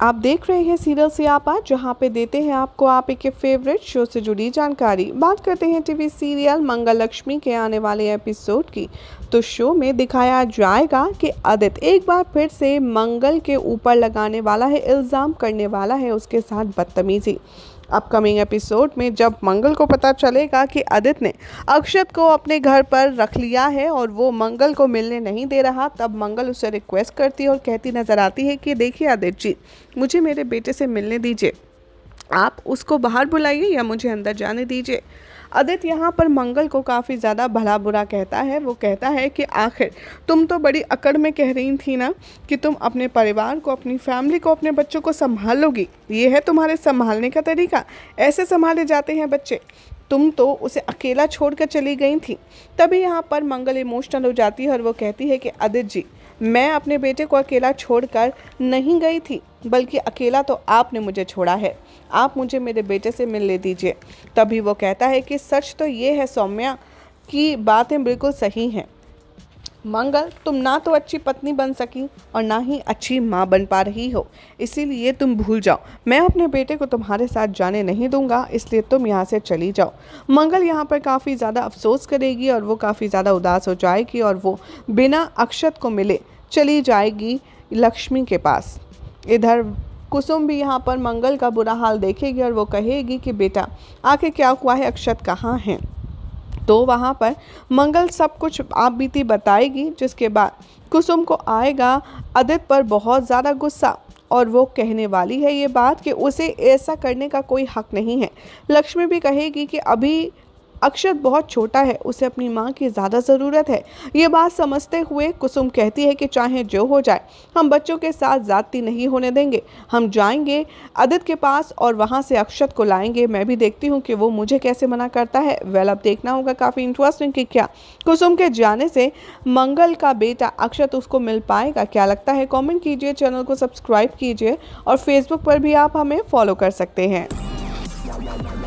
आप देख रहे हैं सीरियल सियापा जहाँ पे देते हैं आपको आप एक फेवरेट शो से जुड़ी जानकारी बात करते हैं टीवी सीरियल मंगल लक्ष्मी के आने वाले एपिसोड की तो शो में दिखाया जाएगा कि आदित्य एक बार फिर से मंगल के ऊपर लगाने वाला है इल्ज़ाम करने वाला है उसके साथ बदतमीजी अपकमिंग एपिसोड में जब मंगल को पता चलेगा कि आदित्य ने अक्षत को अपने घर पर रख लिया है और वो मंगल को मिलने नहीं दे रहा तब मंगल उसे रिक्वेस्ट करती है और कहती नज़र आती है कि देखिए आदित्य जी मुझे मेरे बेटे से मिलने दीजिए आप उसको बाहर बुलाइए या मुझे अंदर जाने दीजिए अदित यहाँ पर मंगल को काफ़ी ज़्यादा भला बुरा कहता है वो कहता है कि आखिर तुम तो बड़ी अकड़ में कह रही थी ना कि तुम अपने परिवार को अपनी फैमिली को अपने बच्चों को संभालोगी ये है तुम्हारे संभालने का तरीका ऐसे संभाले जाते हैं बच्चे तुम तो उसे अकेला छोड़कर चली गई थी तभी यहाँ पर मंगल इमोशनल हो जाती है और वो कहती है कि अदित जी मैं अपने बेटे को अकेला छोड़कर नहीं गई थी बल्कि अकेला तो आपने मुझे छोड़ा है आप मुझे मेरे बेटे से मिल ले दीजिए तभी वो कहता है कि सच तो ये है सौम्या कि बातें बिल्कुल सही हैं मंगल तुम ना तो अच्छी पत्नी बन सकी और ना ही अच्छी माँ बन पा रही हो इसीलिए तुम भूल जाओ मैं अपने बेटे को तुम्हारे साथ जाने नहीं दूंगा इसलिए तुम यहाँ से चली जाओ मंगल यहाँ पर काफ़ी ज़्यादा अफसोस करेगी और वो काफ़ी ज़्यादा उदास हो जाएगी और वो बिना अक्षत को मिले चली जाएगी लक्ष्मी के पास इधर कुसुम भी यहाँ पर मंगल का बुरा हाल देखेगी और वो कहेगी कि बेटा आखिर क्या हुआ है अक्षत कहाँ हैं तो वहाँ पर मंगल सब कुछ आप बीती बताएगी जिसके बाद कुसुम को आएगा अदित पर बहुत ज़्यादा गुस्सा और वो कहने वाली है ये बात कि उसे ऐसा करने का कोई हक नहीं है लक्ष्मी भी कहेगी कि अभी अक्षत बहुत छोटा है उसे अपनी माँ की ज़्यादा ज़रूरत है ये बात समझते हुए कुसुम कहती है कि चाहे जो हो जाए हम बच्चों के साथ ज़्यादती नहीं होने देंगे हम जाएंगे अदित के पास और वहाँ से अक्षत को लाएंगे मैं भी देखती हूँ कि वो मुझे कैसे मना करता है वेल अब देखना होगा काफ़ी इंटरेस्टिंग कि क्या कुसुम के जाने से मंगल का बेटा अक्षत उसको मिल पाएगा क्या लगता है कॉमेंट कीजिए चैनल को सब्सक्राइब कीजिए और फेसबुक पर भी आप हमें फॉलो कर सकते हैं